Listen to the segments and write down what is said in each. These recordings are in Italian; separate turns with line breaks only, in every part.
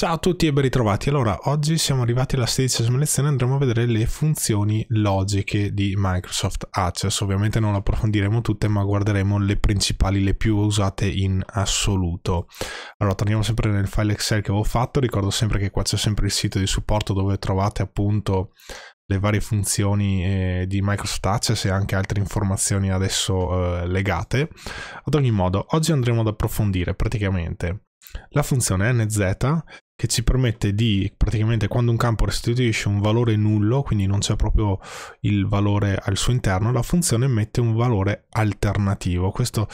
Ciao a tutti e ben ritrovati. Allora, oggi siamo arrivati alla sedicesima lezione e andremo a vedere le funzioni logiche di Microsoft Access. Ovviamente non le approfondiremo tutte, ma guarderemo le principali, le più usate in assoluto. Allora, torniamo sempre nel file Excel che avevo fatto. Ricordo sempre che qua c'è sempre il sito di supporto dove trovate appunto le varie funzioni eh, di Microsoft Access e anche altre informazioni adesso eh, legate. Ad ogni modo, oggi andremo ad approfondire praticamente la funzione NZ che ci permette di praticamente quando un campo restituisce un valore nullo, quindi non c'è proprio il valore al suo interno, la funzione emette un valore alternativo. Questo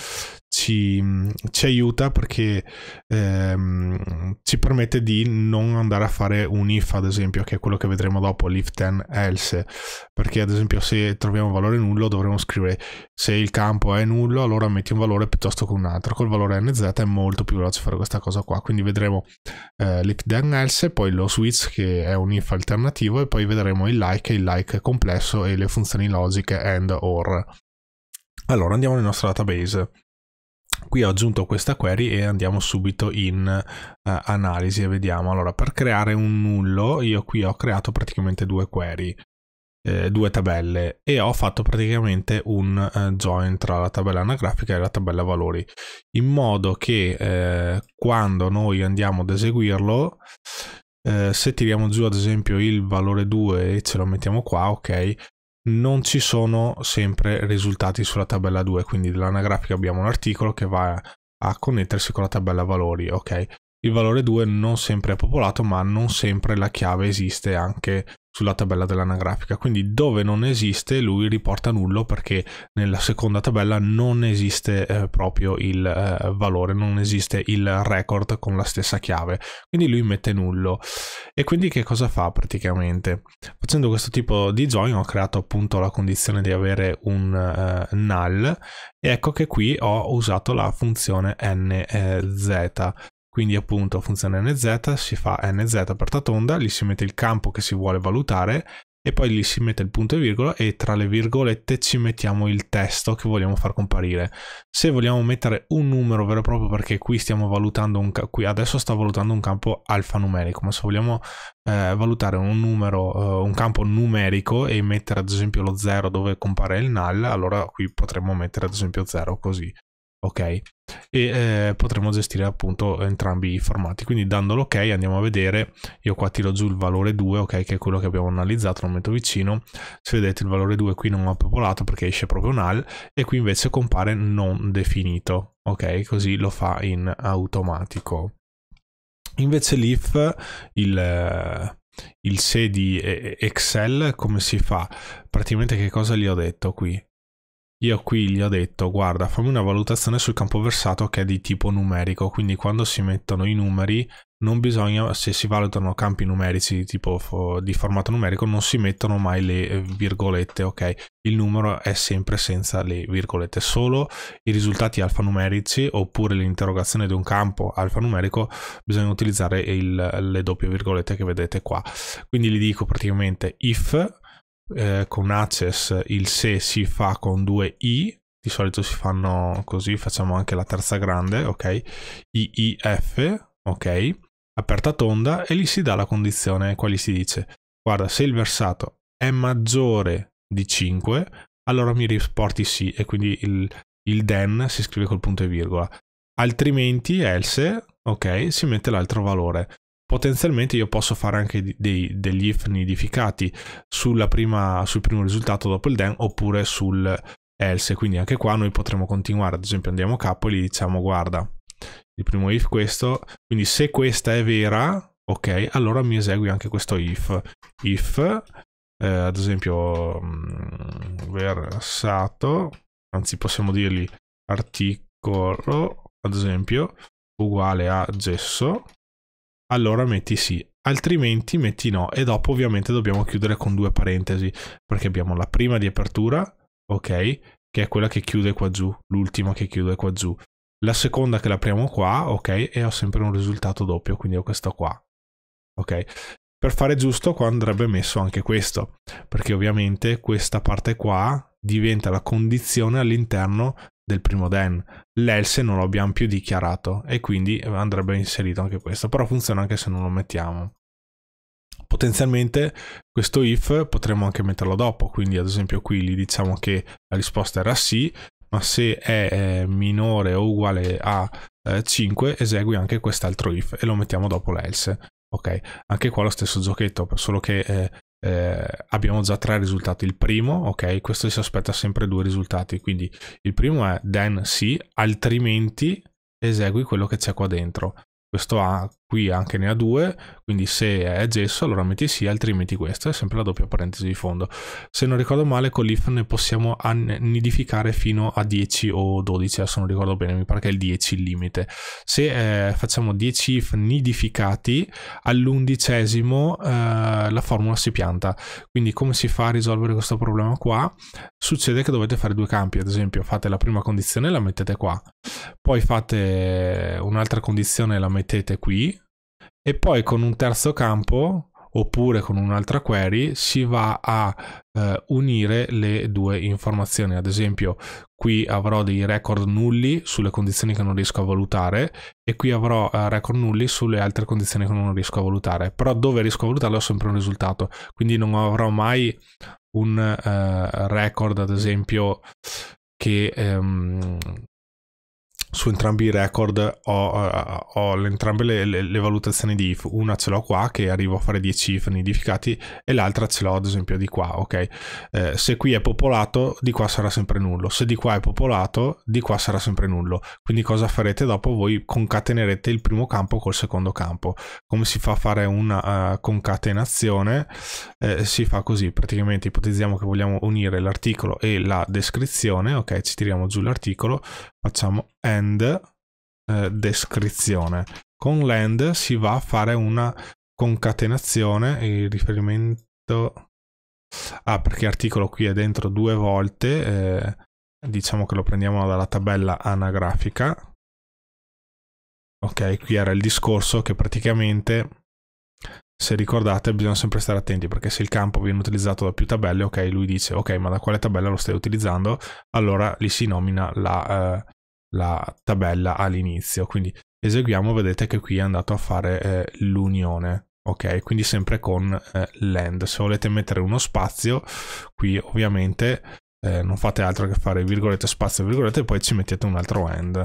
ci, ci aiuta perché ehm, ci permette di non andare a fare un if, ad esempio, che è quello che vedremo dopo, l'if 10 else, perché ad esempio se troviamo un valore nullo dovremo scrivere se il campo è nullo allora metti un valore piuttosto che un altro, col valore nz è molto più veloce fare questa cosa qua, quindi vedremo eh, l'if 10 else, poi lo switch che è un if alternativo e poi vedremo il like e il like complesso e le funzioni logiche and or. Allora andiamo nel nostro database. Qui ho aggiunto questa query e andiamo subito in uh, analisi e vediamo. Allora, per creare un nullo, io qui ho creato praticamente due query, eh, due tabelle e ho fatto praticamente un uh, join tra la tabella anagrafica e la tabella valori, in modo che eh, quando noi andiamo ad eseguirlo, eh, se tiriamo giù ad esempio il valore 2 e ce lo mettiamo qua, ok, non ci sono sempre risultati sulla tabella 2, quindi dell'anagrafica abbiamo un articolo che va a connettersi con la tabella valori, ok? Il valore 2 non sempre è popolato, ma non sempre la chiave esiste anche sulla tabella dell'anagrafica, quindi dove non esiste lui riporta nullo perché nella seconda tabella non esiste eh, proprio il eh, valore, non esiste il record con la stessa chiave, quindi lui mette nullo. E quindi che cosa fa praticamente? Facendo questo tipo di join ho creato appunto la condizione di avere un eh, null e ecco che qui ho usato la funzione nz quindi appunto funzione nz, si fa nz aperta tonda, lì si mette il campo che si vuole valutare e poi lì si mette il punto e virgola e tra le virgolette ci mettiamo il testo che vogliamo far comparire. Se vogliamo mettere un numero vero e proprio perché qui stiamo valutando un qui adesso sto valutando un campo alfanumerico, ma se vogliamo eh, valutare un numero eh, un campo numerico e mettere ad esempio lo 0 dove compare il null, allora qui potremmo mettere ad esempio 0 così ok e eh, potremo gestire appunto entrambi i formati quindi dando l'ok andiamo a vedere io qua tiro giù il valore 2 ok che è quello che abbiamo analizzato lo metto vicino se vedete il valore 2 qui non ho popolato perché esce proprio un al e qui invece compare non definito ok così lo fa in automatico invece l'if il eh, il se di eh, Excel come si fa? Praticamente che cosa gli ho detto qui? Io qui gli ho detto, guarda, fammi una valutazione sul campo versato che è di tipo numerico, quindi quando si mettono i numeri, non bisogna, se si valutano campi numerici di tipo di formato numerico, non si mettono mai le eh, virgolette, ok? Il numero è sempre senza le virgolette, solo i risultati alfanumerici oppure l'interrogazione di un campo alfanumerico bisogna utilizzare il, le doppie virgolette che vedete qua. Quindi gli dico praticamente if eh, con access il se si fa con due i, di solito si fanno così, facciamo anche la terza grande, ok? IIF, ok? Aperta tonda e gli si dà la condizione, qua gli si dice, guarda, se il versato è maggiore di 5, allora mi riporti sì, e quindi il, il then si scrive col punto e virgola. Altrimenti, else, ok, si mette l'altro valore potenzialmente io posso fare anche dei, degli if nidificati prima, sul primo risultato dopo il then oppure sul else, quindi anche qua noi potremmo continuare, ad esempio andiamo a capo e gli diciamo guarda, il primo if questo, quindi se questa è vera, ok, allora mi esegui anche questo if, if eh, ad esempio mm, versato, anzi possiamo dirgli articolo, ad esempio, uguale a gesso, allora metti sì, altrimenti metti no. E dopo ovviamente dobbiamo chiudere con due parentesi, perché abbiamo la prima di apertura, ok, che è quella che chiude qua giù, l'ultima che chiude qua giù. La seconda che l'apriamo qua, ok, e ho sempre un risultato doppio, quindi ho questo qua. Ok, per fare giusto qua andrebbe messo anche questo, perché ovviamente questa parte qua diventa la condizione all'interno del primo den. L'else non lo abbiamo più dichiarato e quindi andrebbe inserito anche questo, però funziona anche se non lo mettiamo. Potenzialmente questo if potremmo anche metterlo dopo, quindi ad esempio qui gli diciamo che la risposta era sì, ma se è eh, minore o uguale a 5 eh, esegui anche quest'altro if e lo mettiamo dopo l'else. Ok, anche qua lo stesso giochetto, solo che eh, eh, abbiamo già tre risultati. Il primo, ok, questo si aspetta sempre due risultati, quindi il primo è then sì, altrimenti esegui quello che c'è qua dentro. Questo ha qui anche ne ha due, quindi se è gesso allora metti sì, altrimenti questo, è sempre la doppia parentesi di fondo. Se non ricordo male con l'if ne possiamo nidificare fino a 10 o 12, adesso non ricordo bene, mi pare che è il 10 il limite. Se eh, facciamo 10 if nidificati, all'undicesimo eh, la formula si pianta, quindi come si fa a risolvere questo problema qua? Succede che dovete fare due campi, ad esempio fate la prima condizione e la mettete qua, poi fate un'altra condizione e la mettete qui, e poi con un terzo campo oppure con un'altra query si va a eh, unire le due informazioni. Ad esempio, qui avrò dei record nulli sulle condizioni che non riesco a valutare e qui avrò eh, record nulli sulle altre condizioni che non riesco a valutare. Però dove riesco a valutarlo ho sempre un risultato, quindi non avrò mai un eh, record, ad esempio, che ehm, su entrambi i record ho, ho, entrambe le, le, le, valutazioni di IF. Una ce l'ho qua che arrivo a fare 10 IF nidificati e l'altra ce l'ho ad esempio di qua, ok? Eh, se qui è popolato, di qua sarà sempre nullo. Se di qua è popolato, di qua sarà sempre nullo. Quindi cosa farete dopo? Voi concatenerete il primo campo col secondo campo. Come si fa a fare una uh, eh, concatenazione? Eh, si fa così, praticamente ipotizziamo che vogliamo unire l'articolo e la descrizione, ok? Ci tiriamo giù l'articolo, facciamo and, eh, descrizione. Con l'end si va a fare una concatenazione, il riferimento... Ah, perché articolo qui è dentro due volte, eh, diciamo che lo prendiamo dalla tabella anagrafica. Ok, qui era il discorso che praticamente se ricordate bisogna sempre stare attenti perché se il campo viene utilizzato da più tabelle ok lui dice ok ma da quale tabella lo stai utilizzando allora lì si nomina la, eh, la tabella all'inizio. Quindi eseguiamo, vedete che qui è andato a fare eh, l'unione. Ok, quindi sempre con eh, land. Se volete mettere uno spazio, qui ovviamente eh, non fate altro che fare virgolette spazio virgolette e poi ci mettete un altro end.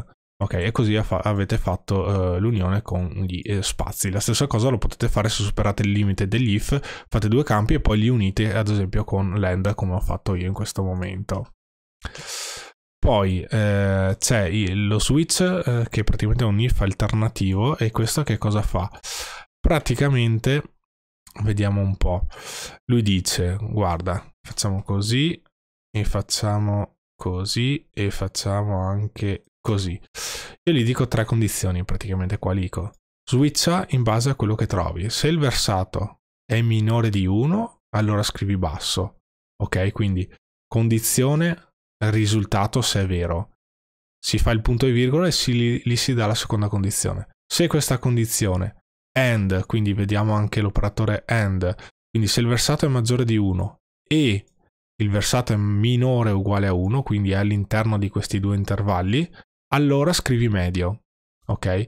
Ok, e così avete fatto eh, l'unione con gli eh, spazi. La stessa cosa lo potete fare se superate il limite dell'if, fate due campi e poi li unite ad esempio con l'end come ho fatto io in questo momento. Poi eh, c'è lo switch eh, che praticamente è un if alternativo e questo che cosa fa? Praticamente, vediamo un po', lui dice, guarda, facciamo così e facciamo così e facciamo anche così. Io gli dico tre condizioni praticamente qua lico. Switcha in base a quello che trovi. Se il versato è minore di 1, allora scrivi basso. Ok, quindi condizione risultato se è vero. Si fa il punto e virgola e si, li, si dà la seconda condizione. Se questa condizione AND, quindi vediamo anche l'operatore AND, quindi se il versato è maggiore di 1 e il versato è minore o uguale a 1, quindi è all'interno di questi due intervalli, allora scrivi medio, ok?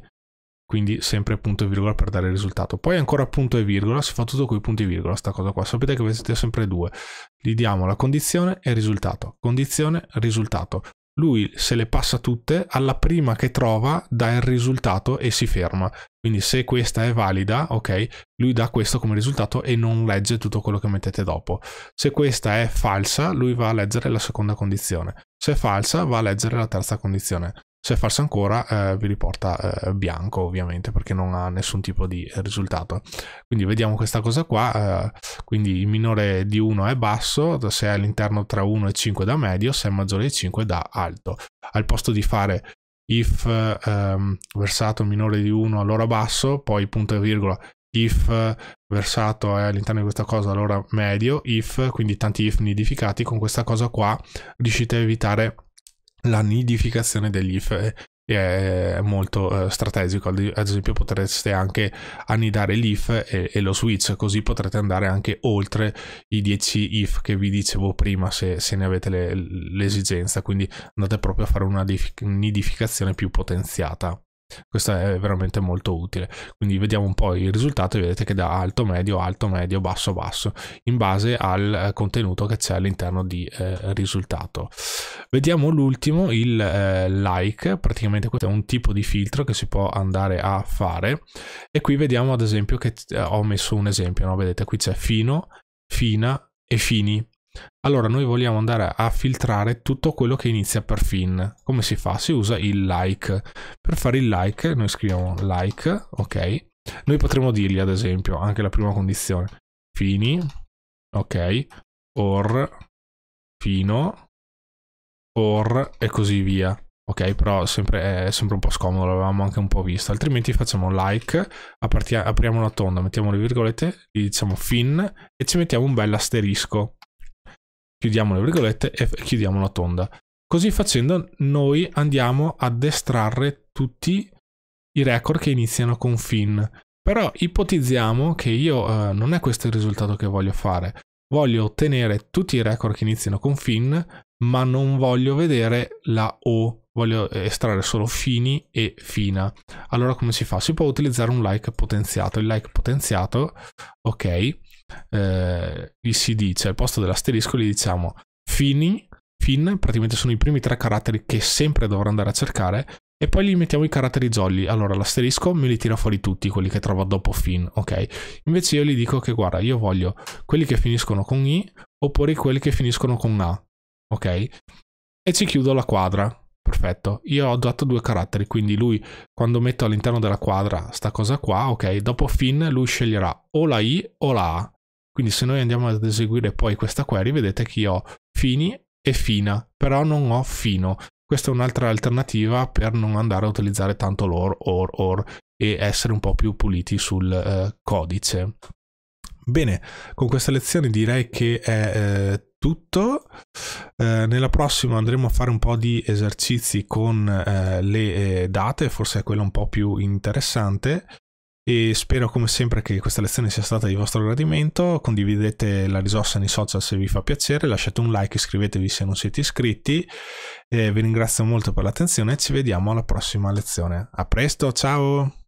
quindi sempre punto e virgola per dare il risultato. Poi ancora punto e virgola, si fa tutto con i punti e virgola, sta cosa qua. Sapete che avete sempre due. Gli diamo la condizione e il risultato. Condizione, risultato. Lui se le passa tutte, alla prima che trova dà il risultato e si ferma. Quindi se questa è valida, ok, lui dà questo come risultato e non legge tutto quello che mettete dopo. Se questa è falsa, lui va a leggere la seconda condizione. Se è falsa, va a leggere la terza condizione se è falso ancora eh, vi riporta eh, bianco ovviamente perché non ha nessun tipo di risultato quindi vediamo questa cosa qua eh, quindi il minore di 1 è basso se è all'interno tra 1 e 5 da medio se è maggiore di 5 da alto al posto di fare if ehm, versato minore di 1 allora basso poi punto e virgola if versato è all'interno di questa cosa allora medio if quindi tanti if nidificati con questa cosa qua riuscite a evitare la nidificazione degli IFE è molto eh, strategico, ad esempio potreste anche annidare l'if e, e, lo switch, così potrete andare anche oltre i 10 if che vi dicevo prima se, se ne avete l'esigenza, quindi andate proprio a fare una nidificazione più potenziata. Questo è veramente molto utile. Quindi vediamo un po' il risultato e vedete che da alto, medio, alto, medio, basso, basso, in base al eh, contenuto che c'è all'interno di eh, risultato. Vediamo l'ultimo, il eh, like, praticamente questo è un tipo di filtro che si può andare a fare e qui vediamo ad esempio che eh, ho messo un esempio, no? vedete qui c'è fino, fina e fini allora noi vogliamo andare a filtrare tutto quello che inizia per fin. Come si fa? Si usa il like. Per fare il like, noi scriviamo like, ok. Noi potremmo dirgli, ad esempio, anche la prima condizione, fini, ok, or, fino, or, e così via. Ok, però sempre, è sempre un po' scomodo, l'avevamo anche un po' visto. Altrimenti facciamo like, apriamo una tonda, mettiamo le virgolette, gli diciamo fin e ci mettiamo un bel asterisco chiudiamo le virgolette e chiudiamo la tonda. Così facendo noi andiamo ad estrarre tutti i record che iniziano con fin. Però ipotizziamo che io eh, non è questo il risultato che voglio fare. Voglio ottenere tutti i record che iniziano con fin, ma non voglio vedere la O, voglio estrarre solo fini e fina. Allora come si fa? Si può utilizzare un like potenziato. Il like potenziato, ok, eh, il CD, cioè al posto dell'asterisco gli diciamo fini, fin, praticamente sono i primi tre caratteri che sempre dovrò andare a cercare e poi gli mettiamo i caratteri jolly. Allora l'asterisco me li tira fuori tutti, quelli che trovo dopo fin, ok? Invece io gli dico che guarda, io voglio quelli che finiscono con i oppure quelli che finiscono con a, ok? E ci chiudo la quadra. Perfetto, io ho dato due caratteri, quindi lui quando metto all'interno della quadra sta cosa qua, ok, dopo fin lui sceglierà o la i o la a. Quindi se noi andiamo ad eseguire poi questa query, vedete che io ho fini e fina, però non ho fino. Questa è un'altra alternativa per non andare a utilizzare tanto l'or, or, or e essere un po' più puliti sul eh, codice. Bene, con questa lezione direi che è eh, tutto. Eh, nella prossima andremo a fare un po' di esercizi con eh, le eh, date, forse è quella un po' più interessante e spero come sempre che questa lezione sia stata di vostro gradimento, condividete la risorsa nei social se vi fa piacere, lasciate un like, iscrivetevi se non siete iscritti, eh, vi ringrazio molto per l'attenzione ci vediamo alla prossima lezione. A presto, ciao!